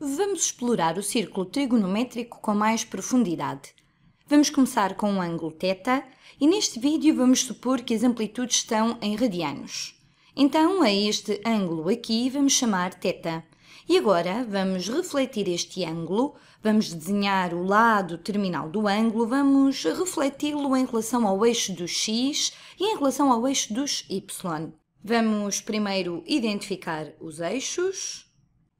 Vamos explorar o círculo trigonométrico com mais profundidade. Vamos começar com o um ângulo θ e neste vídeo vamos supor que as amplitudes estão em radianos. Então a este ângulo aqui vamos chamar θ. E agora vamos refletir este ângulo, vamos desenhar o lado terminal do ângulo, vamos refleti-lo em relação ao eixo dos x e em relação ao eixo dos y. Vamos primeiro identificar os eixos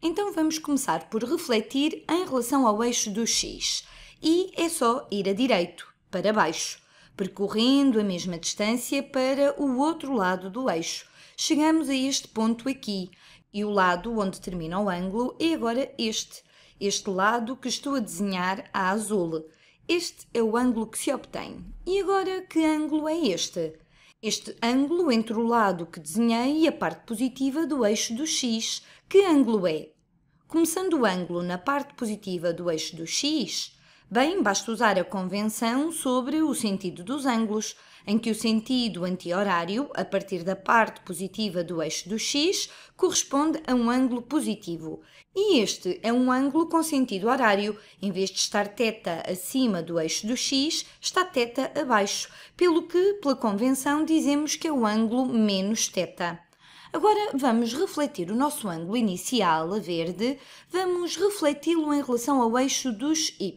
então vamos começar por refletir em relação ao eixo do X e é só ir a direito, para baixo, percorrendo a mesma distância para o outro lado do eixo. Chegamos a este ponto aqui e o lado onde termina o ângulo é agora este, este lado que estou a desenhar a azul. Este é o ângulo que se obtém. E agora que ângulo é este? Este ângulo entre o lado que desenhei e a parte positiva do eixo do X. Que ângulo é? Começando o ângulo na parte positiva do eixo do x, bem, basta usar a convenção sobre o sentido dos ângulos, em que o sentido anti-horário, a partir da parte positiva do eixo do x, corresponde a um ângulo positivo. E este é um ângulo com sentido horário, em vez de estar θ acima do eixo do x, está θ abaixo, pelo que, pela convenção, dizemos que é o ângulo menos θ. Agora vamos refletir o nosso ângulo inicial, a verde, vamos refleti-lo em relação ao eixo dos y.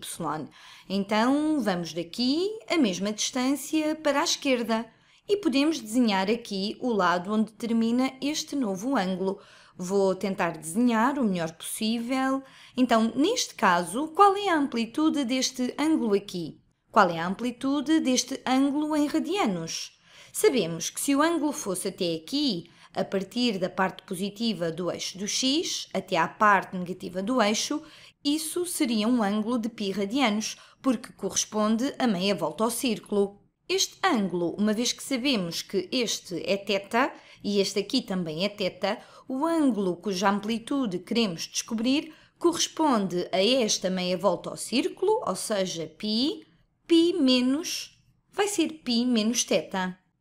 Então vamos daqui a mesma distância para a esquerda e podemos desenhar aqui o lado onde termina este novo ângulo. Vou tentar desenhar o melhor possível. Então, neste caso, qual é a amplitude deste ângulo aqui? Qual é a amplitude deste ângulo em radianos? Sabemos que se o ângulo fosse até aqui, a partir da parte positiva do eixo do x até à parte negativa do eixo, isso seria um ângulo de π radianos, porque corresponde a meia volta ao círculo. Este ângulo, uma vez que sabemos que este é θ e este aqui também é θ, o ângulo cuja amplitude queremos descobrir corresponde a esta meia volta ao círculo, ou seja, π, π menos, vai ser π menos θ.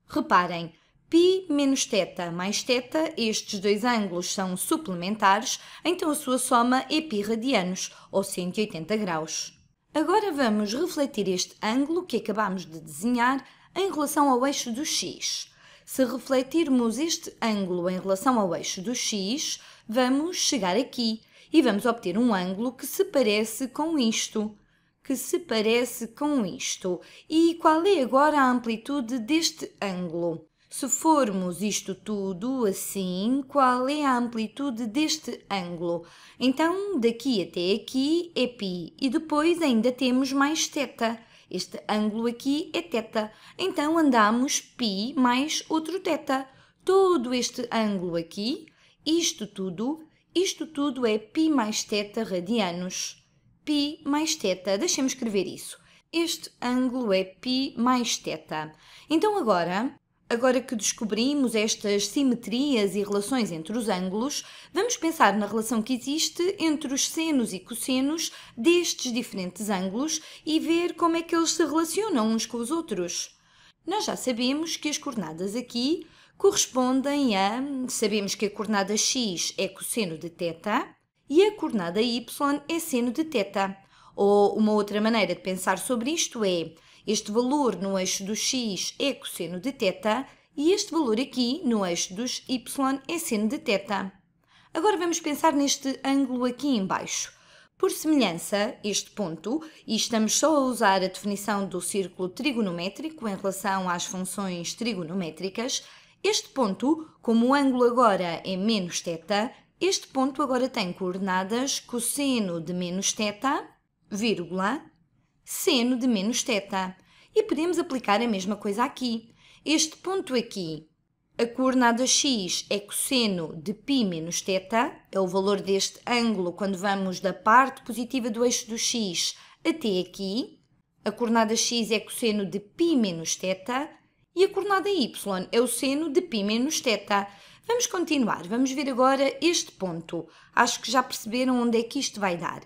Reparem, Pi menos θ mais θ, estes dois ângulos são suplementares, então a sua soma é π radianos, ou 180 graus. Agora vamos refletir este ângulo que acabamos de desenhar em relação ao eixo do x. Se refletirmos este ângulo em relação ao eixo do x, vamos chegar aqui e vamos obter um ângulo que se parece com isto. Que se parece com isto. E qual é agora a amplitude deste ângulo? Se formos isto tudo assim, qual é a amplitude deste ângulo? Então, daqui até aqui é π e depois ainda temos mais θ. Este ângulo aqui é θ. Então, andamos π mais outro θ. Todo este ângulo aqui, isto tudo, isto tudo é π mais θ radianos. π mais θ, deixemos escrever isso. Este ângulo é π mais θ. Então, agora, Agora que descobrimos estas simetrias e relações entre os ângulos, vamos pensar na relação que existe entre os senos e cossenos destes diferentes ângulos e ver como é que eles se relacionam uns com os outros. Nós já sabemos que as coordenadas aqui correspondem a. Sabemos que a coordenada x é cosseno de θ e a coordenada y é seno de θ. Ou uma outra maneira de pensar sobre isto é este valor no eixo do x é cosseno de θ e este valor aqui no eixo dos y é seno de θ. Agora vamos pensar neste ângulo aqui embaixo. Por semelhança, este ponto, e estamos só a usar a definição do círculo trigonométrico em relação às funções trigonométricas, este ponto, como o ângulo agora é menos θ, este ponto agora tem coordenadas cosseno de menos θ, vírgula, seno de menos θ. E podemos aplicar a mesma coisa aqui. Este ponto aqui, a coordenada x é cosseno de π menos θ, é o valor deste ângulo quando vamos da parte positiva do eixo do x até aqui. A coordenada x é cosseno de π menos θ e a coordenada y é o seno de π menos θ. Vamos continuar, vamos ver agora este ponto. Acho que já perceberam onde é que isto vai dar.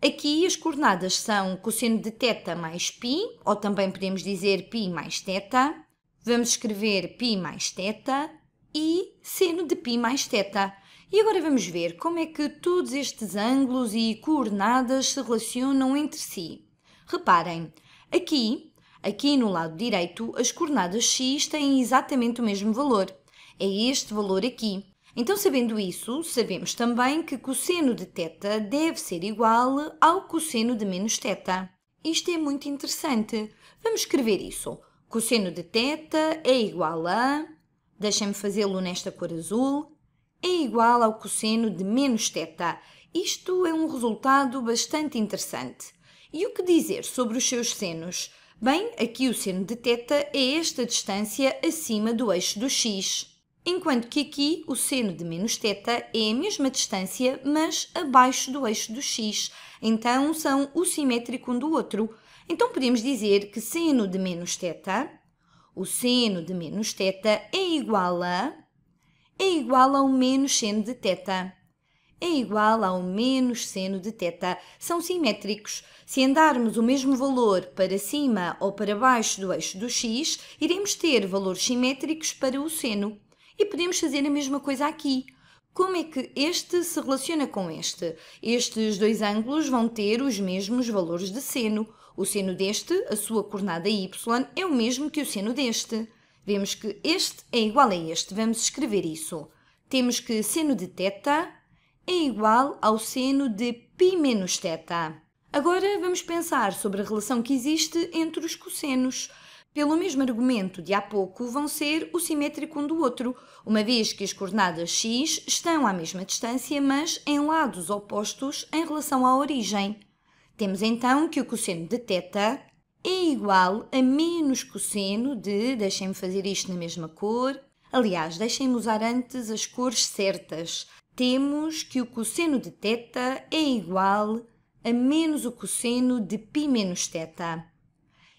Aqui as coordenadas são cosseno de θ mais π, ou também podemos dizer π mais θ. Vamos escrever π mais θ e seno de π mais θ. E agora vamos ver como é que todos estes ângulos e coordenadas se relacionam entre si. Reparem, aqui, aqui no lado direito, as coordenadas x têm exatamente o mesmo valor. É este valor aqui. Então, sabendo isso, sabemos também que cosseno de teta deve ser igual ao cosseno de menos teta. Isto é muito interessante. Vamos escrever isso. Cosseno de teta é igual a... Deixem-me fazê-lo nesta cor azul. É igual ao cosseno de menos teta. Isto é um resultado bastante interessante. E o que dizer sobre os seus senos? Bem, aqui o seno de teta é esta distância acima do eixo do x enquanto que aqui o seno de menos teta é a mesma distância, mas abaixo do eixo do x, então são o simétrico um do outro. Então podemos dizer que seno de menos teta, o seno de menos θ é igual a é igual ao menos seno de teta. É igual ao menos seno de teta. São simétricos. Se andarmos o mesmo valor para cima ou para baixo do eixo do x, iremos ter valores simétricos para o seno. E podemos fazer a mesma coisa aqui. Como é que este se relaciona com este? Estes dois ângulos vão ter os mesmos valores de seno. O seno deste, a sua coordenada y, é o mesmo que o seno deste. Vemos que este é igual a este. Vamos escrever isso. Temos que seno de θ é igual ao seno de π menos θ. Agora vamos pensar sobre a relação que existe entre os cossenos pelo mesmo argumento de há pouco, vão ser o simétrico um do outro, uma vez que as coordenadas x estão à mesma distância, mas em lados opostos em relação à origem. Temos então que o cosseno de θ é igual a menos cosseno de, deixem-me fazer isto na mesma cor, aliás, deixem-me usar antes as cores certas. Temos que o cosseno de θ é igual a menos o cosseno de π menos θ.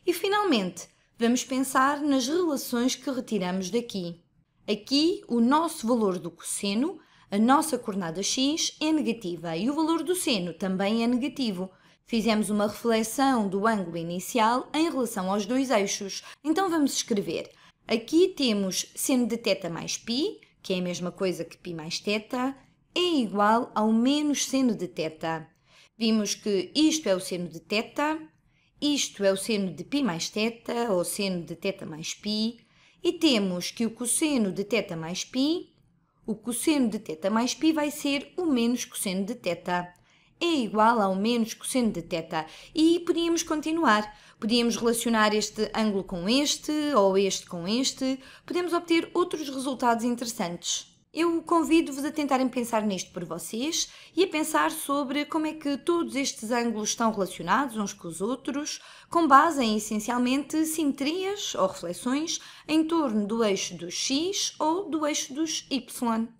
E finalmente, Vamos pensar nas relações que retiramos daqui. Aqui, o nosso valor do cosseno, a nossa coordenada x, é negativa e o valor do seno também é negativo. Fizemos uma reflexão do ângulo inicial em relação aos dois eixos. Então vamos escrever. Aqui temos seno de θ mais π, que é a mesma coisa que π mais θ, é igual ao menos seno de θ. Vimos que isto é o seno de θ, isto é o seno de π mais θ ou seno de θ mais π. E temos que o cosseno de θ mais π, o cosseno de teta mais π vai ser o menos cosseno de θ. É igual ao menos cosseno de θ. E podíamos continuar. Podíamos relacionar este ângulo com este, ou este com este. Podemos obter outros resultados interessantes. Eu convido-vos a tentarem pensar nisto por vocês e a pensar sobre como é que todos estes ângulos estão relacionados uns com os outros, com base em essencialmente simetrias ou reflexões em torno do eixo dos x ou do eixo dos y.